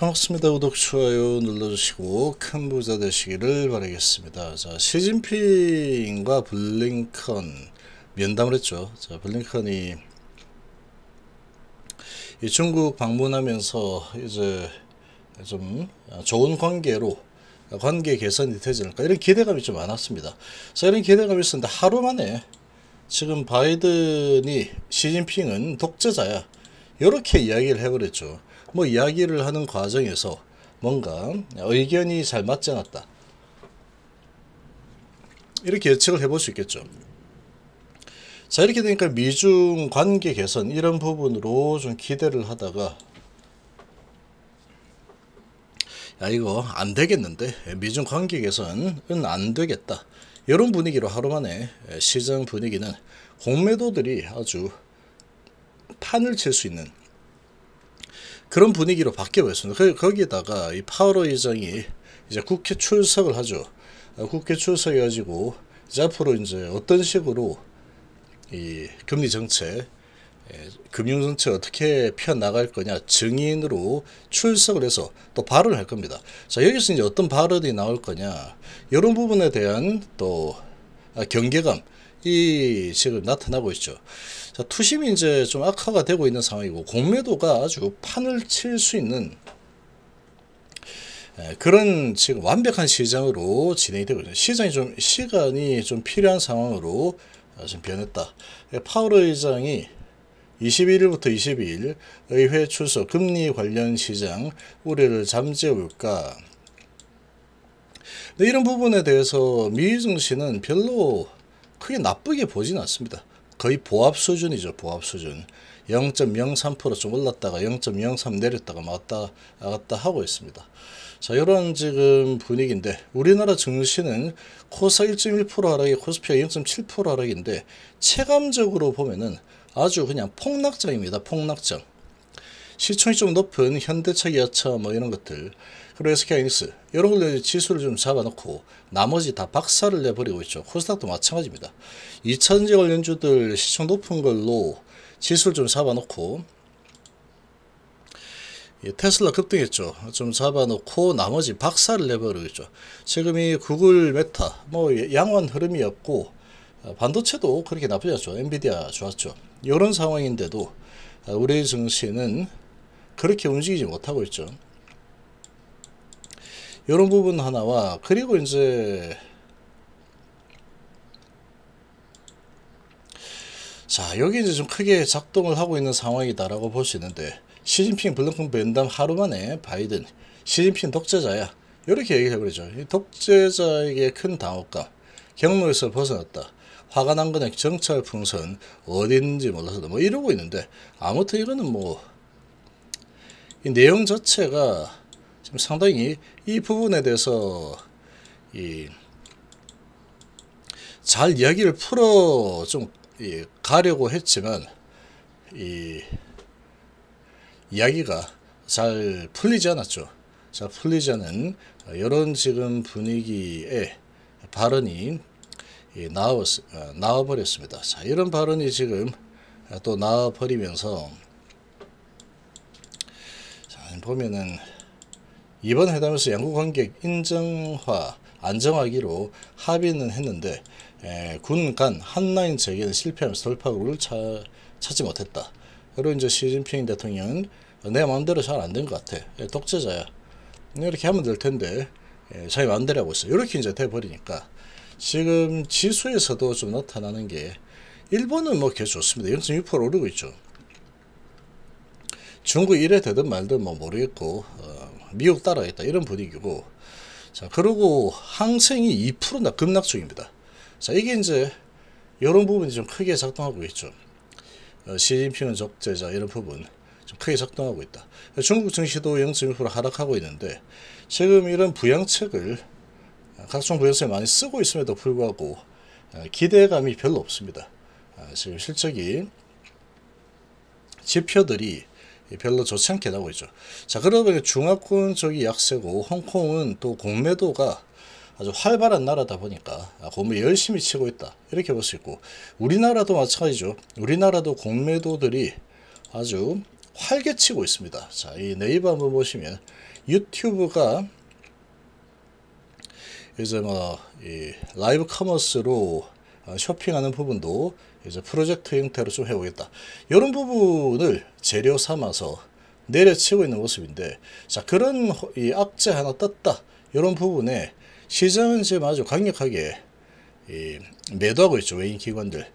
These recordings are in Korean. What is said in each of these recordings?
반갑습니다. 구독, 좋아요 눌러주시고 큰 부자 되시기를 바라겠습니다. 자, 시진핑과 블링컨 면담을 했죠. 자, 블링컨이 이 중국 방문하면서 이제 좀 좋은 관계로 관계 개선이 되지 않을까 이런 기대감이 좀 많았습니다. 자, 이런 기대감이 있었는데 하루 만에 지금 바이든이 시진핑은 독재자야 이렇게 이야기를 해버렸죠. 뭐 이야기를 하는 과정에서 뭔가 의견이 잘 맞지 않았다. 이렇게 예측을 해 볼 수 있겠죠. 자 이렇게 되니까 미중 관계 개선 이런 부분으로 좀 기대를 하다가 야 이거 안 되겠는데 미중 관계 개선은 안 되겠다 이런 분위기로 하루만에 시장 분위기는 공매도들이 아주 판을 칠 수 있는 그런 분위기로 바뀌어버렸습니다. 그, 거기에다가 이파워로 의장이 이제 국회 출석을 하죠. 어, 국회 출석해가지고 이제 앞으로 이제 어떤 식으로 이 금리 정책, 예, 금융 정책 어떻게 펴 나갈 거냐 증인으로 출석을 해서 또 발언을 할 겁니다. 자 여기서 이제 어떤 발언이 나올 거냐 이런 부분에 대한 또 경계감 이 지금 나타나고 있죠. 자, 투심이 이제 좀 악화가 되고 있는 상황이고 공매도가 아주 판을 칠 수 있는 그런 지금 완벽한 시장으로 진행이 되고 있어요. 시장이 좀 시간이 좀 필요한 상황으로 아, 지금 변했다. 예, 파월 의장이 21일부터 22일 의회 출석 금리 관련 시장 우려를 잠재울까? 이런 부분에 대해서 미중시는 별로 크게 나쁘게 보진 않습니다. 거의 보합 수준이죠. 보합 수준. 0.03%좀 올랐다가 0.03 내렸다가 왔다 갔다 하고 있습니다. 자, 이런 지금 분위기인데 우리나라 증시는 코스1.1%하락이 코스피가 0.7% 하락인데 체감적으로 보면은 아주 그냥 폭락장입니다. 폭락장. 시청이좀 높은 현대차, 기아차 뭐 이런 것들 그리고 SK하이닉스 이런 걸로 지수를 좀 잡아놓고 나머지 다 박살을 내버리고 있죠. 코스닥도 마찬가지입니다. 2천지 관련주들 시청 높은 걸로 지수를 좀 잡아놓고 예, 테슬라 급등했죠. 좀 잡아놓고 나머지 박살을 내버리겠죠. 지금 이 구글 메타 뭐 예, 양원 흐름이 었고 아, 반도체도 그렇게 나쁘지 않죠. 엔비디아 좋았죠. 이런 상황인데도 아, 우리 증시는 그렇게 움직이지 못하고 있죠. 이런 부분 하나와 그리고 이제 자 여기 이제 좀 크게 작동을 하고 있는 상황이다라고 볼 수 있는데 시진핑 블링컨 면담 하루 만에 바이든 시진핑 독재자야 이렇게 얘기 해버리죠. 독재자에게 큰 당혹감 경로에서 벗어났다. 화가 난 거는 정찰 풍선 어딘지 몰라서 뭐 이러고 있는데 아무튼 이거는 뭐이 내용 자체가 지금 상당히 이 부분에 대해서 이 잘 이야기를 풀어 좀 가려고 했지만 이 이야기가 잘 풀리지 않았죠. 잘 풀리지 않은 이런 지금 분위기에 발언이 어, 나와버렸습니다. 자, 이런 발언이 지금 또 나와버리면서 보면은 이번 회담에서 양국 관계 인정화 안정하기로 합의는 했는데 군간 한라인 재개는 실패하면서 돌파구를 차, 찾지 못했다. 그리고 이제 시진핑 대통령은 내 마음대로 잘 안 된 것 같아. 예, 독재자야. 이렇게 하면 될 텐데 자기 마음대로 하고 있어. 이렇게 이제 돼버리니까 지금 지수에서도 좀 나타나는 게 일본은 뭐 계속 좋습니다. 0.6% 오르고 있죠. 중국 이래 되든 말든 뭐 모르겠고 어, 미국 따라겠다 이런 분위기고 자 그리고 항생이 2%나 급락 중입니다. 자 이게 이제 이런 부분이 좀 크게 작동하고 있죠. 어, 시진핑은 적재자 이런 부분 좀 크게 작동하고 있다. 중국 증시도 0.1% 하락하고 있는데 지금 이런 부양책을 어, 각종 부양책 많이 쓰고 있음에도 불구하고 어, 기대감이 별로 없습니다. 아, 지금 실적이 지표들이 예, 별로 좋지 않게 나오고 있죠. 자, 그러면 중화권 쪽이 약세고 홍콩은 또 공매도가 아주 활발한 나라다 보니까 아, 공매 열심히 치고 있다. 이렇게 볼 수 있고 우리나라도 마찬가지죠. 우리나라도 공매도들이 아주 활개치고 있습니다. 자, 이 네이버 한번 보시면 유튜브가 이제 뭐 라이브 커머스로 어, 쇼핑하는 부분도 이제 프로젝트 형태로 좀 해보겠다. 이런 부분을 재료 삼아서 내려치고 있는 모습인데 자 그런 이 악재 하나 떴다 이런 부분에 시장은 지금 아주 강력하게 이 매도하고 있죠 외인 기관들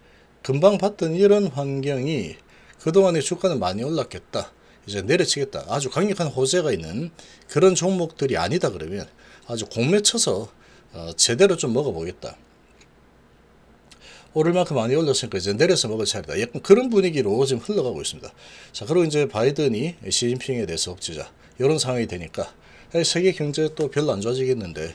금방 봤던 이런 환경이 그동안의 주가는 많이 올랐겠다 이제 내려치겠다 아주 강력한 호재가 있는 그런 종목들이 아니다 그러면 아주 공매쳐서 어, 제대로 좀 먹어보겠다 오를 만큼 많이 올렸으니까 이제 내려서 먹을 차례다. 약간 그런 분위기로 지금 흘러가고 있습니다. 자, 그리고 이제 바이든이 시진핑에 대해서 억지자 이런 상황이 되니까 세계 경제 또 별로 안 좋아지겠는데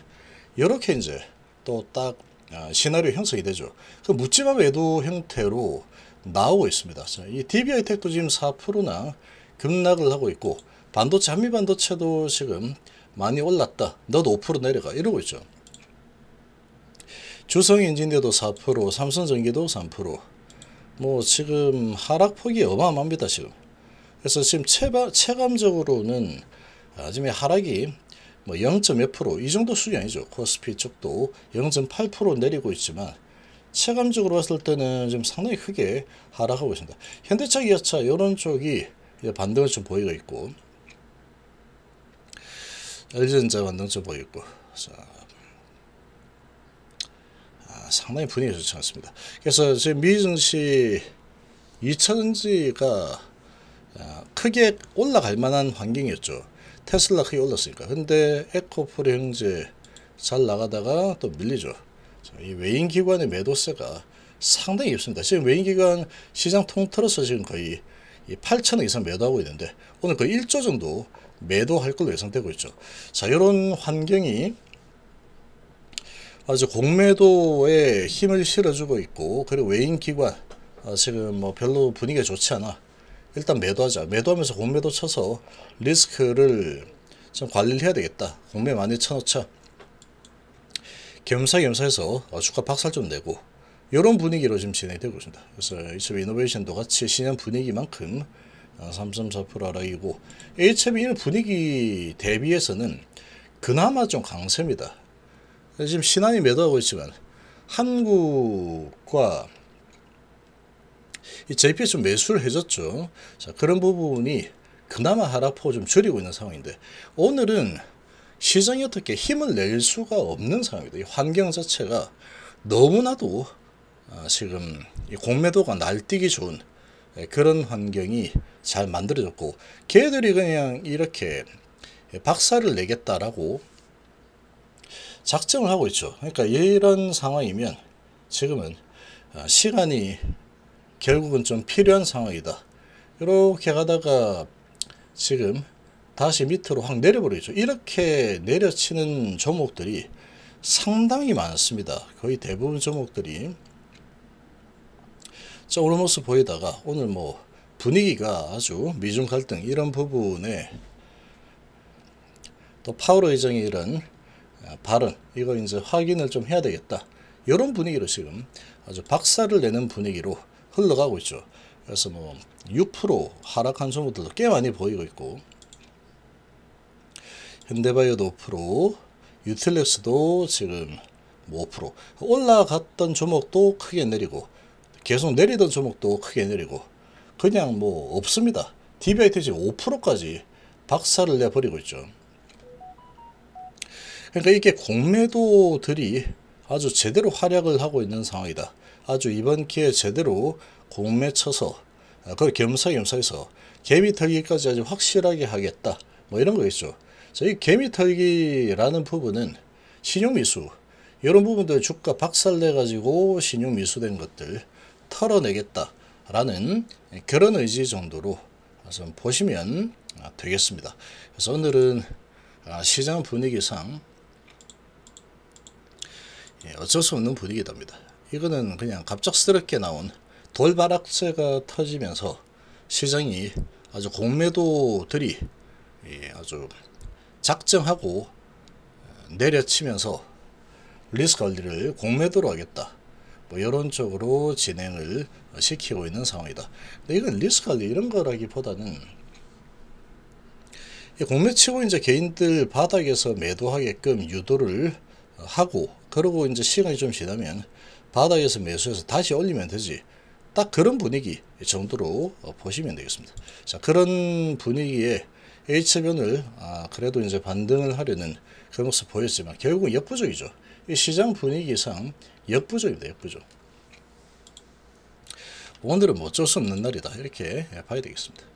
이렇게 이제 또딱 아, 시나리오 형성이 되죠. 그 묻지마 매도 형태로 나오고 있습니다. 이 DBI 텍도 지금 4%나 급락을 하고 있고 반도체 한미 반도체도 지금 많이 올랐다. 너도 5% 내려가 이러고 있죠. 주성엔진대도 4%, 삼성전기도 3%. 뭐 지금 하락폭이 어마어마합니다. 지금. 그래서 지금 체바, 체감적으로는 아, 침에 하락이 뭐 0.몇 프로 이 정도 수준이죠. 아니 코스피 쪽도 0.8% 내리고 있지만 체감적으로 봤을 때는 지금 상당히 크게 하락하고 있습니다. 현대차, 기아차 이런 쪽이 반등을 좀 보이고 있고 LG전자 반등 을좀 보이고 자 아, 상당히 분위기 좋지 않습니다. 그래서 지금 미 증시 2000지가 크게 올라갈 만한 환경이었죠. 테슬라 크게 올랐으니까. 근데 에코프리 형제 잘 나가다가 또 밀리죠. 이 외인기관의 매도세가 상당히 깊습니다. 지금 외인기관 시장 통틀어서 지금 거의 8천억 이상 매도하고 있는데 오늘 거의 1조 정도 매도할 걸로 예상되고 있죠. 자, 이런 환경이 아주 공매도에 힘을 실어주고 있고 그리고 외인기관 아, 어, 지금 뭐 별로 분위기가 좋지 않아 일단 매도하자 매도하면서 공매도 쳐서 리스크를 좀 관리를 해야 되겠다 공매 많이 쳐놓자 겸사겸사해서 어, 주가 박살 좀 내고 이런 분위기로 지금 진행되고 있습니다 그래서 HB 이노베이션도 같이 신현 분위기만큼 3.4% 하락이고 HB는 분위기 대비해서는 그나마 좀 강세입니다 지금 신한이 매도하고 있지만 한국과 이 JPS 매수를 해줬죠. 자, 그런 부분이 그나마 하락폭 좀 줄이고 있는 상황인데 오늘은 시장이 어떻게 힘을 낼 수가 없는 상황이다. 이 환경 자체가 너무나도 아, 지금 공매도가 날뛰기 좋은 예, 그런 환경이 잘 만들어졌고 걔들이 그냥 이렇게 박살을 내겠다라고 작정을 하고 있죠. 그러니까 이런 상황이면 지금은 어, 시간이 결국은 좀 필요한 상황이다. 이렇게 가다가 지금 다시 밑으로 확 내려버리죠. 이렇게 내려치는 종목들이 상당히 많습니다. 거의 대부분 종목들이 자 오르모스 보이다가 오늘 뭐 분위기가 아주 미중 갈등 이런 부분에 또 파월 의정이 이런 아, 발언 이거 이제 확인을 좀 해야 되겠다. 이런 분위기로 지금 아주 박살을 내는 분위기로 흘러가고 있죠. 그래서 뭐 6% 하락한 종목들도 꽤 많이 보이고 있고 현대바이오도 5%, 유틸렉스도 지금 뭐5% 올라갔던 종목도 크게 내리고 계속 내리던 종목도 크게 내리고 그냥 뭐 없습니다. 디 b 이트 지금 5%까지 박살을 내버리고 있죠. 그러니까 이게 공매도들이 아주 제대로 활약을 하고 있는 상황이다. 아주 이번 기회에 제대로 공매 쳐서 아, 그걸 겸사겸사해서 개미 털기까지 아주 확실하게 하겠다. 뭐 이런 거겠죠. 저희 개미 털기라는 부분은 신용미수 이런 부분들 주가 박살내 가지고 신용미수된 것들 털어내겠다라는 그런 의지 정도로 좀 보시면 되겠습니다. 그래서 오늘은 아, 시장 분위기상 예, 어쩔 수 없는 분위기답니다. 이거는 그냥 갑작스럽게 나온 돌발악재가 터지면서 시장이 아주 공매도들이 예, 아주 작정하고 어, 내려치면서 리스 관리를 공매도로 하겠다. 뭐 이런 쪽으로 진행을 시키고 있는 상황이다. 근데 이건 리스 관리 이런 거라기보다는 공매치고 이제 개인들 바닥에서 매도하게끔 유도를 하고 그러고 이제 시간이 좀 지나면 바닥에서 매수해서 다시 올리면 되지. 딱 그런 분위기 정도로 어, 보시면 되겠습니다. 자, 그런 분위기에 H변을 아, 그래도 이제 반등을 하려는 그런 모습 보였지만 결국은 역부족이죠. 이 시장 분위기상 역부족입니다. 역부족. 오늘은 뭐 어쩔 수 없는 날이다. 이렇게 예, 봐야 되겠습니다.